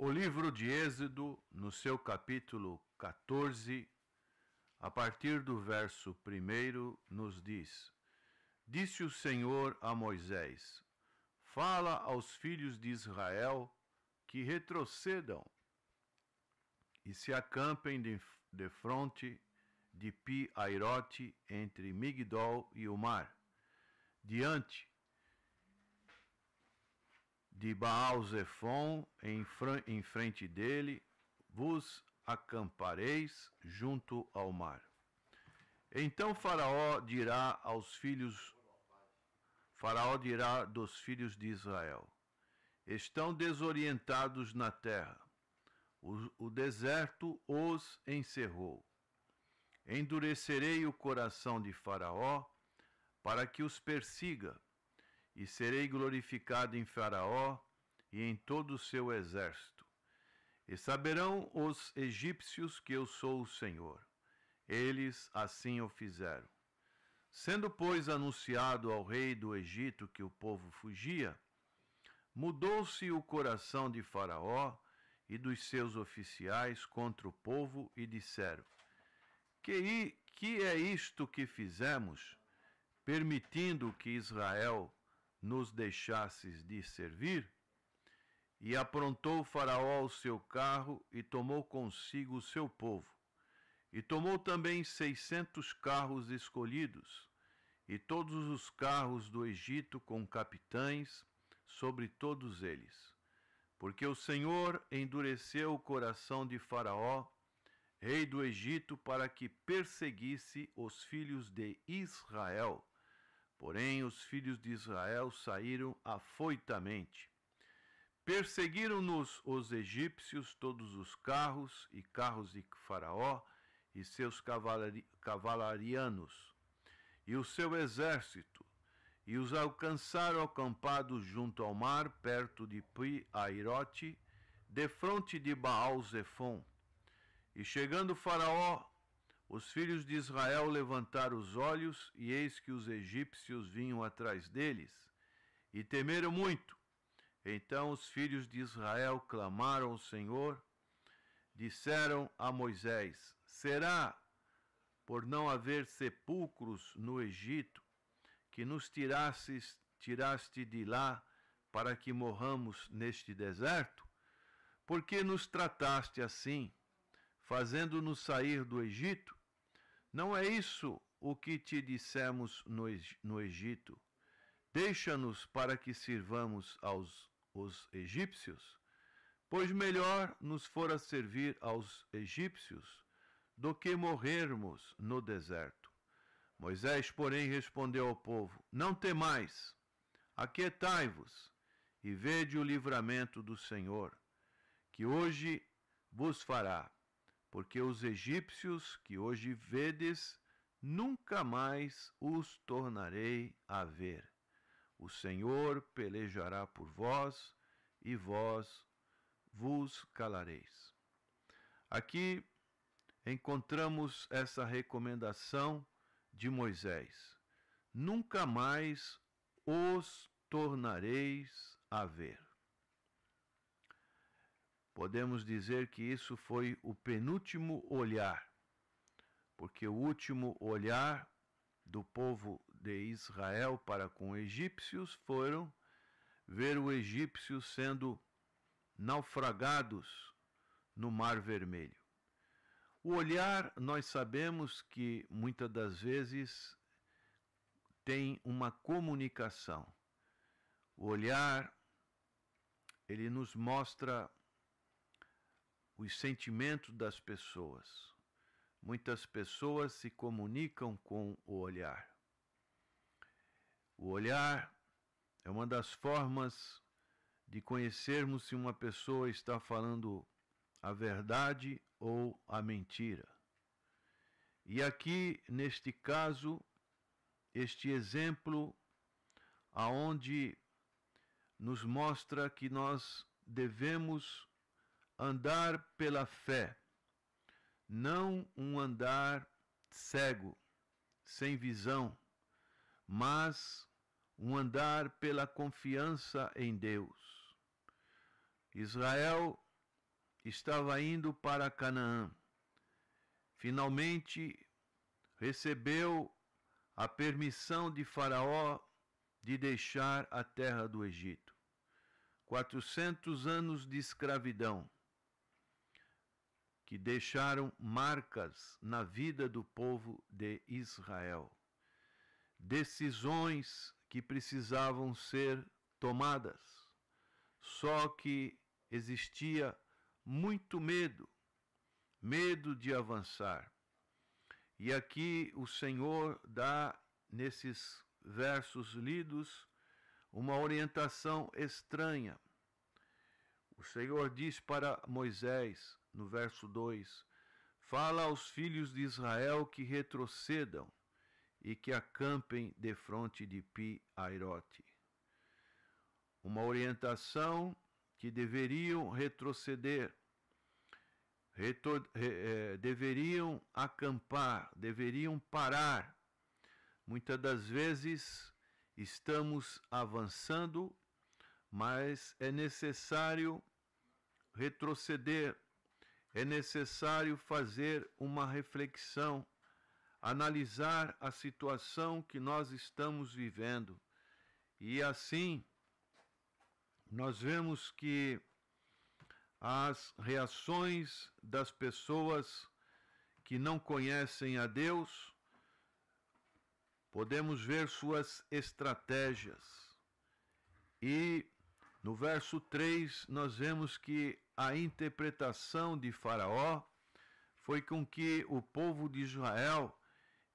O livro de Êxodo, no seu capítulo 14, a partir do verso 1, nos diz: Disse o Senhor a Moisés: Fala aos filhos de Israel que retrocedam e se acampem de, de fronte de Pi Airote, entre Migdol e o mar, diante de Baal Zephon em, em frente dele, vos acampareis junto ao mar. Então Faraó dirá aos filhos Faraó dirá dos filhos de Israel: Estão desorientados na terra. O, o deserto os encerrou. Endurecerei o coração de Faraó para que os persiga e serei glorificado em Faraó e em todo o seu exército. E saberão os egípcios que eu sou o Senhor. Eles assim o fizeram. Sendo, pois, anunciado ao rei do Egito que o povo fugia, mudou-se o coração de Faraó e dos seus oficiais contra o povo e disseram: Que, que é isto que fizemos, permitindo que Israel nos deixasses de servir? E aprontou Faraó o seu carro e tomou consigo o seu povo. E tomou também seiscentos carros escolhidos, e todos os carros do Egito com capitães sobre todos eles. Porque o Senhor endureceu o coração de Faraó, rei do Egito, para que perseguisse os filhos de Israel Porém, os filhos de Israel saíram afoitamente. Perseguiram-nos os egípcios, todos os carros e carros de Faraó e seus cavalarianos, e o seu exército, e os alcançaram acampados junto ao mar, perto de Pi Airote, defronte de Baal Zephon. E chegando Faraó os filhos de Israel levantaram os olhos, e eis que os egípcios vinham atrás deles, e temeram muito. Então os filhos de Israel clamaram ao Senhor, disseram a Moisés: Será, por não haver sepulcros no Egito, que nos tirasses tiraste de lá para que morramos neste deserto? Por que nos trataste assim, fazendo-nos sair do Egito? Não é isso o que te dissemos no, Egito? Deixa-nos para que sirvamos aos os egípcios? Pois melhor nos fora servir aos egípcios do que morrermos no deserto. Moisés, porém, respondeu ao povo: Não temais, aquietai-vos e vede o livramento do Senhor, que hoje vos fará porque os egípcios que hoje vedes, nunca mais os tornarei a ver. O Senhor pelejará por vós, e vós vos calareis. Aqui encontramos essa recomendação de Moisés: Nunca mais os tornareis a ver podemos dizer que isso foi o penúltimo olhar, porque o último olhar do povo de Israel para com egípcios foram ver o egípcio sendo naufragados no Mar Vermelho. O olhar, nós sabemos que muitas das vezes tem uma comunicação. O olhar, ele nos mostra os sentimentos das pessoas. Muitas pessoas se comunicam com o olhar. O olhar é uma das formas de conhecermos se uma pessoa está falando a verdade ou a mentira. E aqui, neste caso, este exemplo aonde nos mostra que nós devemos andar pela fé, não um andar cego, sem visão, mas um andar pela confiança em Deus. Israel estava indo para Canaã. Finalmente recebeu a permissão de Faraó de deixar a terra do Egito. 400 anos de escravidão que deixaram marcas na vida do povo de Israel. Decisões que precisavam ser tomadas, só que existia muito medo, medo de avançar. E aqui o Senhor dá, nesses versos lidos, uma orientação estranha. O Senhor diz para Moisés: no verso 2: Fala aos filhos de Israel que retrocedam e que acampem defronte de Pi Airote. Uma orientação que deveriam retroceder, retor, eh, deveriam acampar, deveriam parar. Muitas das vezes estamos avançando, mas é necessário retroceder é necessário fazer uma reflexão, analisar a situação que nós estamos vivendo. E assim, nós vemos que as reações das pessoas que não conhecem a Deus, podemos ver suas estratégias. E no verso 3 nós vemos que a interpretação de Faraó foi com que o povo de Israel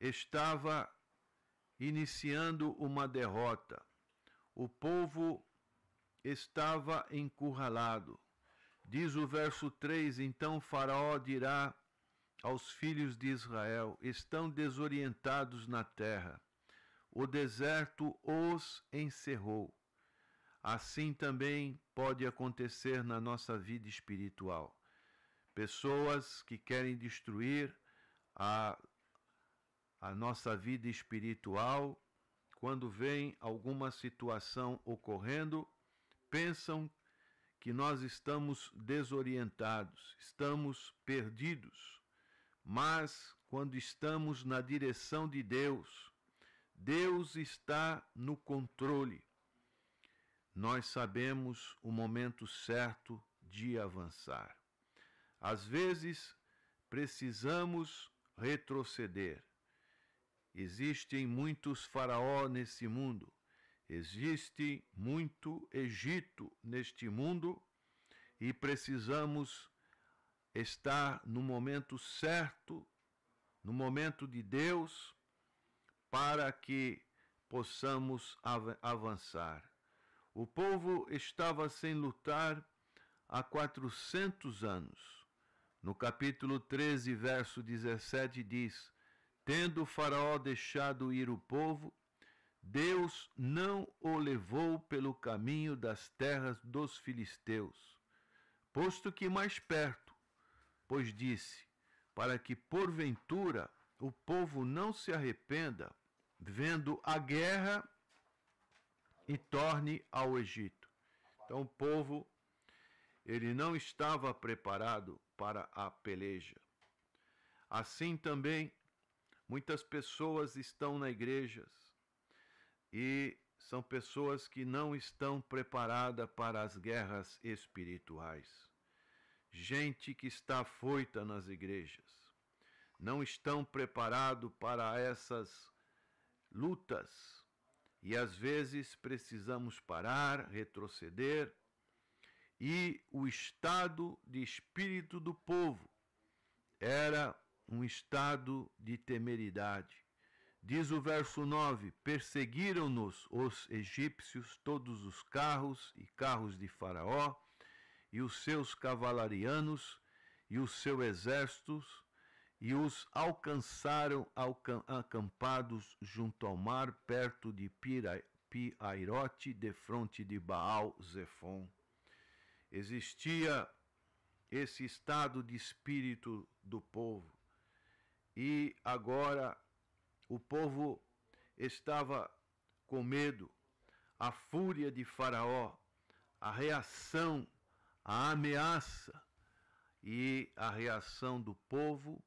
estava iniciando uma derrota. O povo estava encurralado. Diz o verso 3: Então Faraó dirá aos filhos de Israel: Estão desorientados na terra, o deserto os encerrou. Assim também pode acontecer na nossa vida espiritual. Pessoas que querem destruir a, a nossa vida espiritual, quando vem alguma situação ocorrendo, pensam que nós estamos desorientados, estamos perdidos. Mas quando estamos na direção de Deus, Deus está no controle nós sabemos o momento certo de avançar. Às vezes, precisamos retroceder. Existem muitos faraó nesse mundo, existe muito Egito neste mundo e precisamos estar no momento certo, no momento de Deus, para que possamos avançar. O povo estava sem lutar há 400 anos. No capítulo 13, verso 17, diz: Tendo o Faraó deixado ir o povo, Deus não o levou pelo caminho das terras dos filisteus, posto que mais perto, pois disse: Para que porventura o povo não se arrependa, vendo a guerra e torne ao Egito. Então o povo ele não estava preparado para a peleja. Assim também muitas pessoas estão na igrejas e são pessoas que não estão preparadas para as guerras espirituais. Gente que está afoita nas igrejas, não estão preparados para essas lutas e às vezes precisamos parar, retroceder, e o estado de espírito do povo era um estado de temeridade. Diz o verso 9: Perseguiram-nos os egípcios, todos os carros e carros de Faraó, e os seus cavalarianos, e os seus exércitos, e os alcançaram acampados junto ao mar, perto de Pirairote Piairote, de fronte de Baal Zefon. Existia esse estado de espírito do povo. E agora o povo estava com medo, a fúria de Faraó, a reação, a ameaça e a reação do povo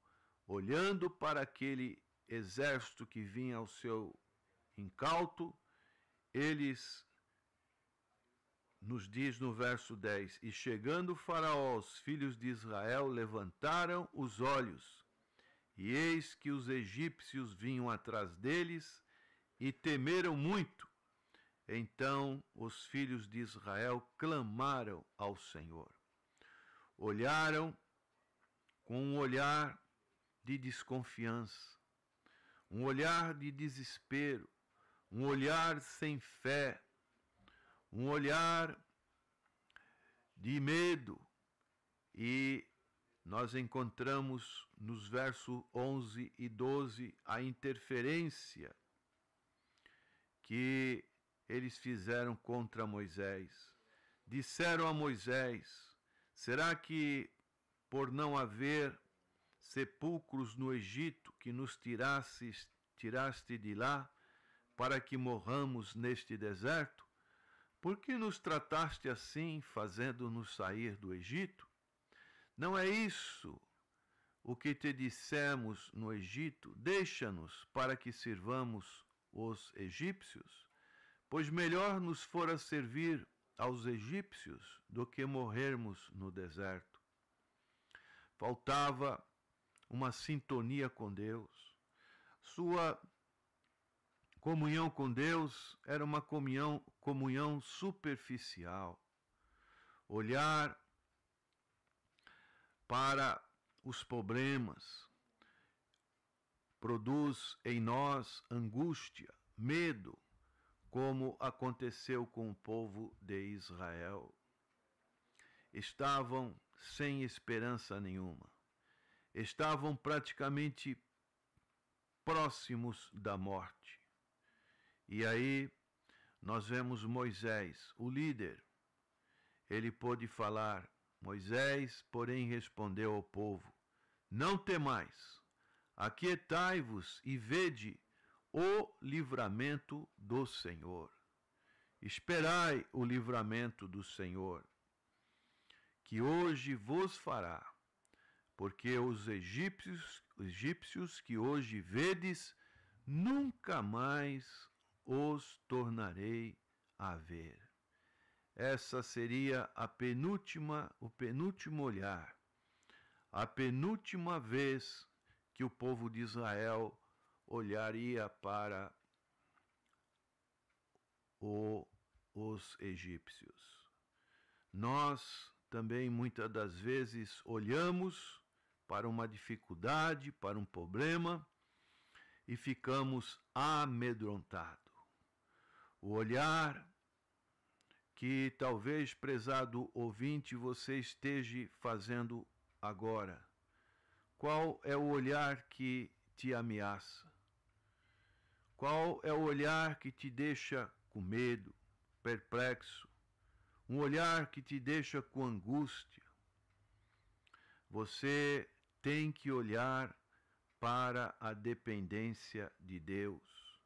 olhando para aquele exército que vinha ao seu incauto, eles nos diz no verso 10: E chegando Faraó, os filhos de Israel levantaram os olhos, e eis que os egípcios vinham atrás deles e temeram muito. Então os filhos de Israel clamaram ao Senhor. Olharam com um olhar de desconfiança, um olhar de desespero, um olhar sem fé, um olhar de medo. E nós encontramos nos versos 11 e 12 a interferência que eles fizeram contra Moisés. Disseram a Moisés: Será que por não haver sepulcros no Egito que nos tirasses tiraste de lá, para que morramos neste deserto? Por que nos trataste assim, fazendo-nos sair do Egito? Não é isso o que te dissemos no Egito? Deixa-nos para que sirvamos os egípcios? Pois melhor nos fora servir aos egípcios do que morrermos no deserto. Faltava uma sintonia com Deus. Sua comunhão com Deus era uma comunhão, comunhão superficial. Olhar para os problemas produz em nós angústia, medo, como aconteceu com o povo de Israel. Estavam sem esperança nenhuma estavam praticamente próximos da morte. E aí nós vemos Moisés, o líder. Ele pôde falar. Moisés, porém, respondeu ao povo: Não temais, aquietai-vos e vede o livramento do Senhor. Esperai o livramento do Senhor, que hoje vos fará porque os egípcios, egípcios que hoje vedes, nunca mais os tornarei a ver. Essa seria a penúltima, o penúltimo olhar, a penúltima vez que o povo de Israel olharia para o, os egípcios. Nós também muitas das vezes olhamos para uma dificuldade, para um problema e ficamos amedrontados. O olhar que talvez, prezado ouvinte, você esteja fazendo agora. Qual é o olhar que te ameaça? Qual é o olhar que te deixa com medo, perplexo? Um olhar que te deixa com angústia? Você tem que olhar para a dependência de Deus.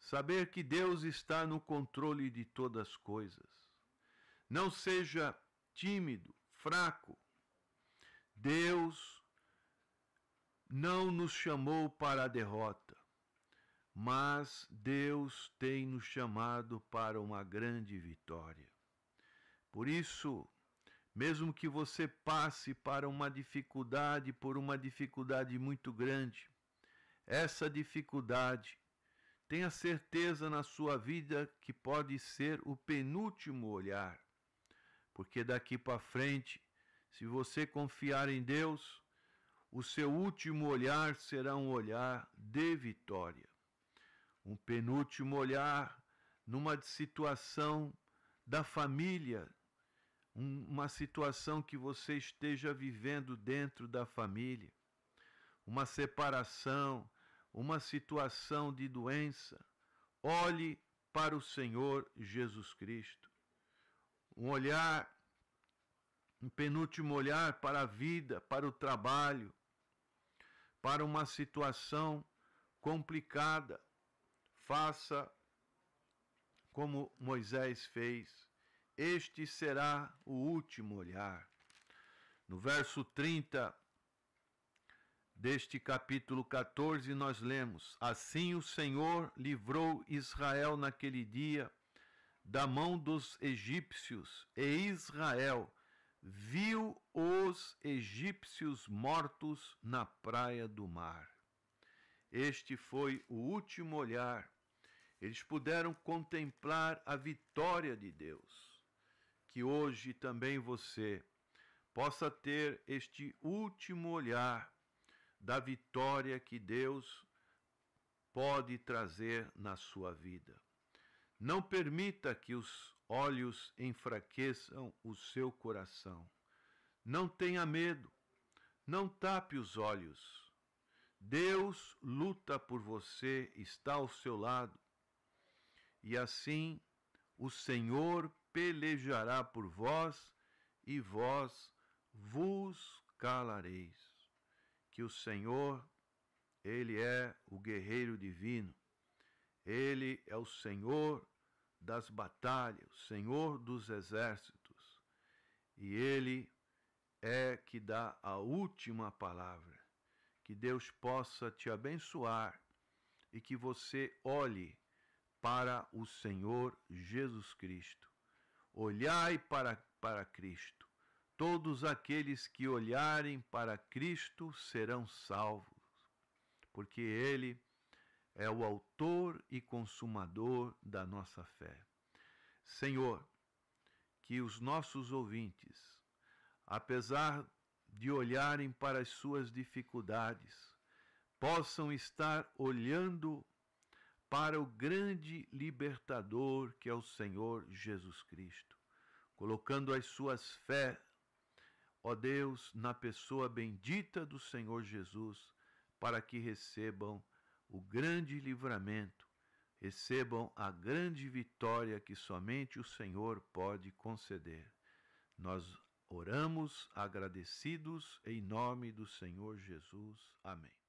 Saber que Deus está no controle de todas as coisas. Não seja tímido, fraco. Deus não nos chamou para a derrota, mas Deus tem nos chamado para uma grande vitória. Por isso, mesmo que você passe para uma dificuldade, por uma dificuldade muito grande, essa dificuldade, tenha certeza na sua vida que pode ser o penúltimo olhar, porque daqui para frente, se você confiar em Deus, o seu último olhar será um olhar de vitória. Um penúltimo olhar numa situação da família, uma situação que você esteja vivendo dentro da família, uma separação, uma situação de doença, olhe para o Senhor Jesus Cristo. Um olhar, um penúltimo olhar para a vida, para o trabalho, para uma situação complicada. Faça como Moisés fez este será o último olhar. No verso 30 deste capítulo 14, nós lemos: Assim o Senhor livrou Israel naquele dia da mão dos egípcios, e Israel viu os egípcios mortos na praia do mar. Este foi o último olhar. Eles puderam contemplar a vitória de Deus que hoje também você possa ter este último olhar da vitória que Deus pode trazer na sua vida. Não permita que os olhos enfraqueçam o seu coração. Não tenha medo. Não tape os olhos. Deus luta por você, está ao seu lado. E assim o Senhor pelejará por vós e vós vos calareis. Que o Senhor, Ele é o guerreiro divino, Ele é o Senhor das batalhas, o Senhor dos exércitos, e Ele é que dá a última palavra. Que Deus possa te abençoar e que você olhe para o Senhor Jesus Cristo Olhai para, para Cristo. Todos aqueles que olharem para Cristo serão salvos, porque Ele é o Autor e Consumador da nossa fé. Senhor, que os nossos ouvintes, apesar de olharem para as suas dificuldades, possam estar olhando para o grande libertador que é o Senhor Jesus Cristo, colocando as suas fé, ó Deus, na pessoa bendita do Senhor Jesus, para que recebam o grande livramento, recebam a grande vitória que somente o Senhor pode conceder. Nós oramos agradecidos em nome do Senhor Jesus. Amém.